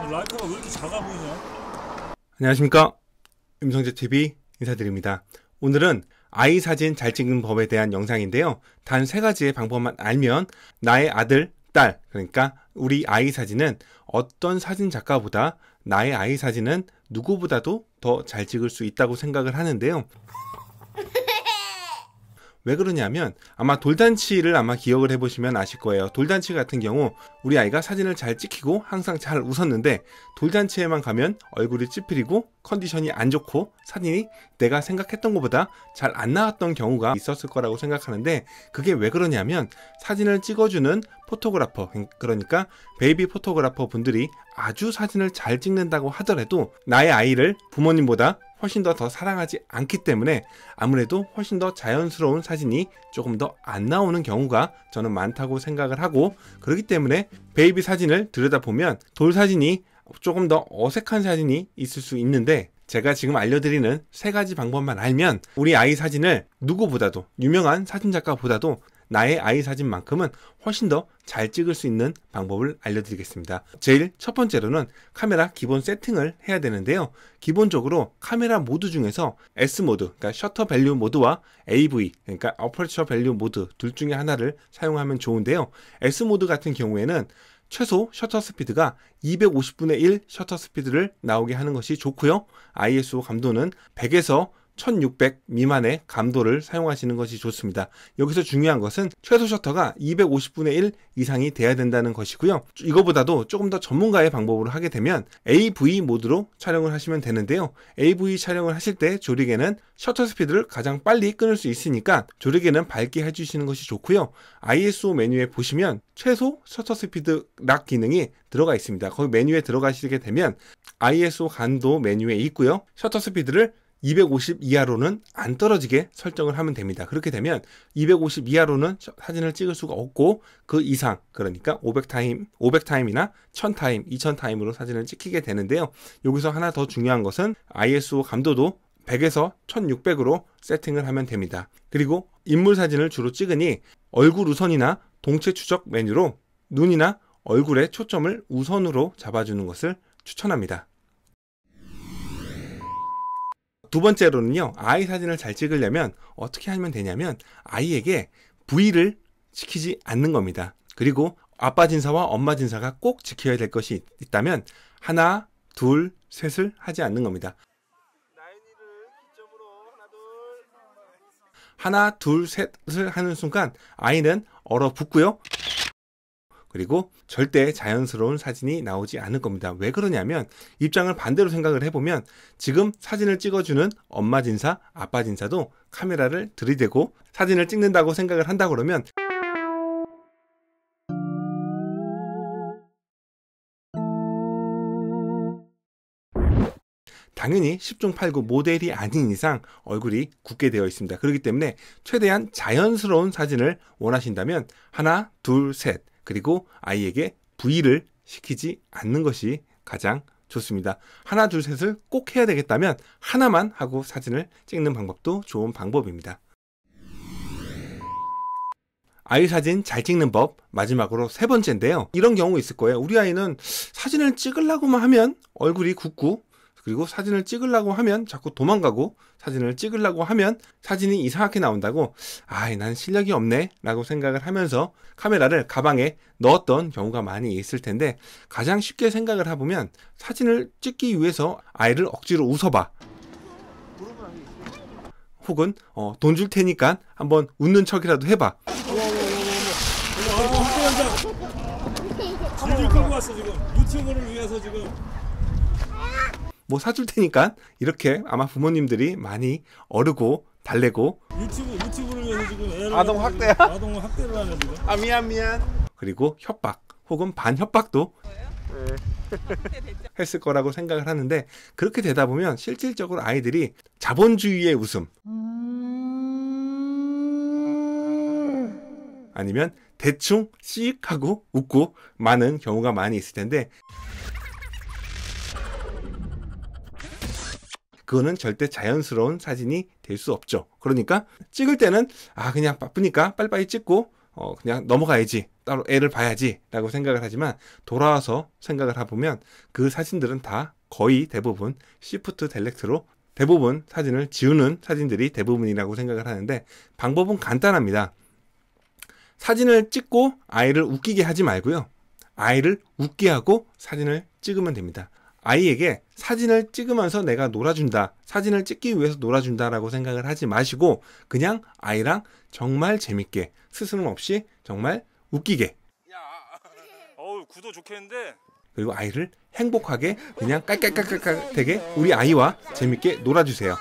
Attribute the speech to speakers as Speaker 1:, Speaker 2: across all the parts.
Speaker 1: 어, 라이트가 왜 이렇게 작아 보이냐? 안녕하십니까 음성재 TV 인사드립니다. 오늘은 아이 사진 잘 찍는 법에 대한 영상인데요. 단 세 가지의 방법만 알면 나의 아들, 딸 그러니까 우리 아이 사진은 어떤 사진 작가보다 나의 아이 사진은 누구보다도 더 잘 찍을 수 있다고 생각을 하는데요. 왜 그러냐면 아마 돌잔치를 아마 기억을 해보시면 아실 거예요. 돌잔치 같은 경우 우리 아이가 사진을 잘 찍히고 항상 잘 웃었는데 돌잔치에만 가면 얼굴이 찌푸리고 컨디션이 안 좋고 사진이 내가 생각했던 것보다 잘 안 나왔던 경우가 있었을 거라고 생각하는데 그게 왜 그러냐면 사진을 찍어주는 포토그래퍼 그러니까 베이비 포토그래퍼 분들이 아주 사진을 잘 찍는다고 하더라도 나의 아이를 부모님보다 훨씬 더 더 사랑하지 않기 때문에 아무래도 훨씬 더 자연스러운 사진이 조금 더 안 나오는 경우가 저는 많다고 생각을 하고 그렇기 때문에 베이비 사진을 들여다보면 돌 사진이 조금 더 어색한 사진이 있을 수 있는데 제가 지금 알려드리는 세 가지 방법만 알면 우리 아이 사진을 누구보다도 유명한 사진작가보다도 나의 아이 사진만큼은 훨씬 더 잘 찍을 수 있는 방법을 알려드리겠습니다. 제일 첫 번째로는 카메라 기본 세팅을 해야 되는데요. 기본적으로 카메라 모드 중에서 S 모드, 그러니까 셔터 밸류 모드와 AV, 그러니까 어퍼처 밸류 모드 둘 중에 하나를 사용하면 좋은데요. S 모드 같은 경우에는 최소 셔터 스피드가 250분의 1 셔터 스피드를 나오게 하는 것이 좋고요. ISO 감도는 100에서 1600 미만의 감도를 사용하시는 것이 좋습니다. 여기서 중요한 것은 최소 셔터가 250분의 1 이상이 돼야 된다는 것이고요. 이거보다도 조금 더 전문가의 방법으로 하게 되면 AV 모드로 촬영을 하시면 되는데요. AV 촬영을 하실 때 조리개는 셔터 스피드를 가장 빨리 끊을 수 있으니까 조리개는 밝게 해주시는 것이 좋고요. ISO 메뉴에 보시면 최소 셔터 스피드 락 기능이 들어가 있습니다. 거기 메뉴에 들어가시게 되면 ISO 간도 메뉴에 있고요. 셔터 스피드를 250 이하로는 안 떨어지게 설정을 하면 됩니다. 그렇게 되면 250 이하로는 사진을 찍을 수가 없고 그 이상 그러니까 500타임, 500타임이나 1000타임, 2000타임으로 사진을 찍히게 되는데요. 여기서 하나 더 중요한 것은 ISO 감도도 100에서 1600으로 세팅을 하면 됩니다. 그리고 인물 사진을 주로 찍으니 얼굴 우선이나 동체 추적 메뉴로 눈이나 얼굴의 초점을 우선으로 잡아주는 것을 추천합니다. 두 번째로는요, 아이 사진을 잘 찍으려면 어떻게 하면 되냐면 아이에게 부위를 지키지 않는 겁니다. 그리고 아빠 진사와 엄마 진사가 꼭 지켜야 될 것이 있다면 하나, 둘, 셋을 하지 않는 겁니다. 하나, 둘, 셋을 하는 순간 아이는 얼어붙고요. 그리고 절대 자연스러운 사진이 나오지 않을 겁니다. 왜 그러냐면 입장을 반대로 생각을 해보면 지금 사진을 찍어주는 엄마 진사, 아빠 진사도 카메라를 들이대고 사진을 찍는다고 생각을 한다 그러면 당연히 10중 8구 모델이 아닌 이상 얼굴이 굳게 되어 있습니다. 그렇기 때문에 최대한 자연스러운 사진을 원하신다면 하나, 둘, 셋 그리고 아이에게 부위를 시키지 않는 것이 가장 좋습니다. 하나, 둘, 셋을 꼭 해야 되겠다면 하나만 하고 사진을 찍는 방법도 좋은 방법입니다. 아이 사진 잘 찍는 법 마지막으로 세 번째인데요. 이런 경우 있을 거예요. 우리 아이는 사진을 찍으려고만 하면 얼굴이 굳고 그리고 사진을 찍으려고 하면 자꾸 도망가고 사진을 찍으려고 하면 사진이 이상하게 나온다고 아이 난 실력이 없네 라고 생각을 하면서 카메라를 가방에 넣었던 경우가 많이 있을 텐데 가장 쉽게 생각을 해보면 사진을 찍기 위해서 아이를 억지로 웃어봐 혹은 어, 돈줄 테니까 한번 웃는 척이라도 해봐 어, 어, 어, 지금 유튜브를 위해서 지금 뭐 사줄 테니까 이렇게 아마 부모님들이 많이 어르고 달래고 유튜브 유튜브를 위해서 지금 애를 아동 학대야? 아동 학대를 하네 지금. 아 미안 미안. 그리고 협박 혹은 반협박도 네. 했을 거라고 생각을 하는데 그렇게 되다 보면 실질적으로 아이들이 자본주의의 웃음 아니면 대충 씩 하고 웃고 많은 경우가 많이 있을 텐데 그거는 절대 자연스러운 사진이 될 수 없죠. 그러니까 찍을 때는 아 그냥 바쁘니까 빨리빨리 찍고 어 그냥 넘어가야지 따로 애를 봐야지라고 생각을 하지만 돌아와서 생각을 해보면 그 사진들은 다 거의 대부분 시프트 델렉트로 대부분 사진을 지우는 사진들이 대부분이라고 생각을 하는데 방법은 간단합니다. 사진을 찍고 아이를 웃기게 하지 말고요. 아이를 웃게 하고 사진을 찍으면 됩니다. 아이에게 사진을 찍으면서 내가 놀아준다. 사진을 찍기 위해서 놀아준다라고 생각을 하지 마시고 그냥 아이랑 정말 재밌게 스스럼 없이 정말 웃기게. 야, 어우 구도 좋겠는데. 그리고 아이를 행복하게 그냥 깔깔깔깔깔 되게 우리 아이와 재밌게 놀아주세요.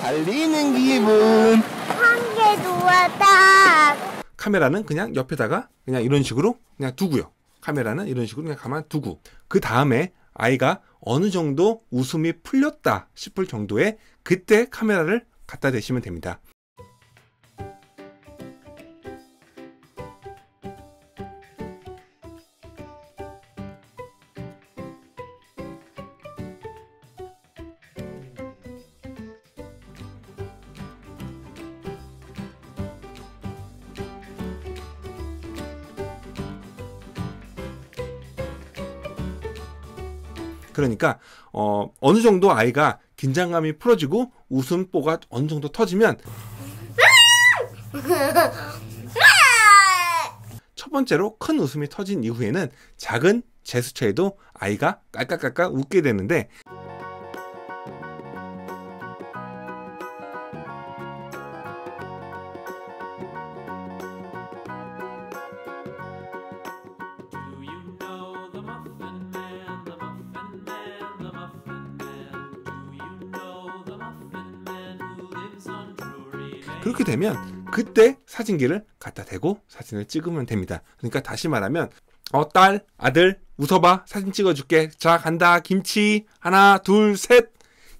Speaker 1: 달리는 기분. 한개 놓았다. 카메라는 그냥 옆에다가 그냥 이런 식으로 그냥 두고요. 카메라는 이런 식으로 그냥 가만 두고 그 다음에 아이가 어느 정도 웃음이 풀렸다 싶을 정도에 그때 카메라를 갖다 대시면 됩니다. 그러니까 어, 어느 정도 아이가 긴장감이 풀어지고 웃음보가 어느 정도 터지면 첫 번째로 큰 웃음이 터진 이후에는 작은 제스처에도 아이가 깔깔깔깔 웃게 되는데 그렇게 되면 그때 사진기를 갖다 대고 사진을 찍으면 됩니다. 그러니까 다시 말하면 어, 딸, 아들, 웃어봐. 사진 찍어줄게. 자, 간다. 김치. 하나, 둘, 셋.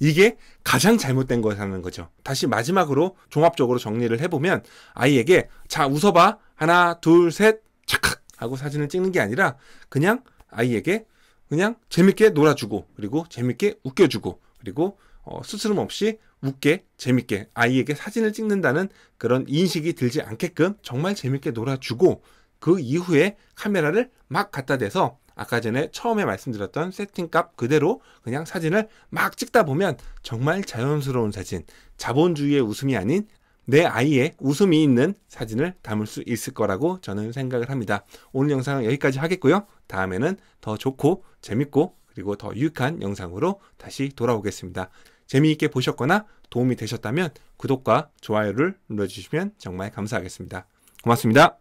Speaker 1: 이게 가장 잘못된 거라는 거죠. 다시 마지막으로 종합적으로 정리를 해보면 아이에게 자, 웃어봐. 하나, 둘, 셋. 착각. 하고 사진을 찍는 게 아니라 그냥 아이에게 그냥 재밌게 놀아주고 그리고 재밌게 웃겨주고 그리고 어, 스스럼 없이 웃게 재밌게 아이에게 사진을 찍는다는 그런 인식이 들지 않게끔 정말 재밌게 놀아주고 그 이후에 카메라를 막 갖다 대서 아까 전에 처음에 말씀드렸던 세팅 값 그대로 그냥 사진을 막 찍다 보면 정말 자연스러운 사진, 자본주의의 웃음이 아닌 내 아이의 웃음이 있는 사진을 담을 수 있을 거라고 저는 생각을 합니다. 오늘 영상은 여기까지 하겠고요. 다음에는 더 좋고 재밌고 그리고 더 유익한 영상으로 다시 돌아오겠습니다. 재미있게 보셨거나 도움이 되셨다면 구독과 좋아요를 눌러주시면 정말 감사하겠습니다. 고맙습니다.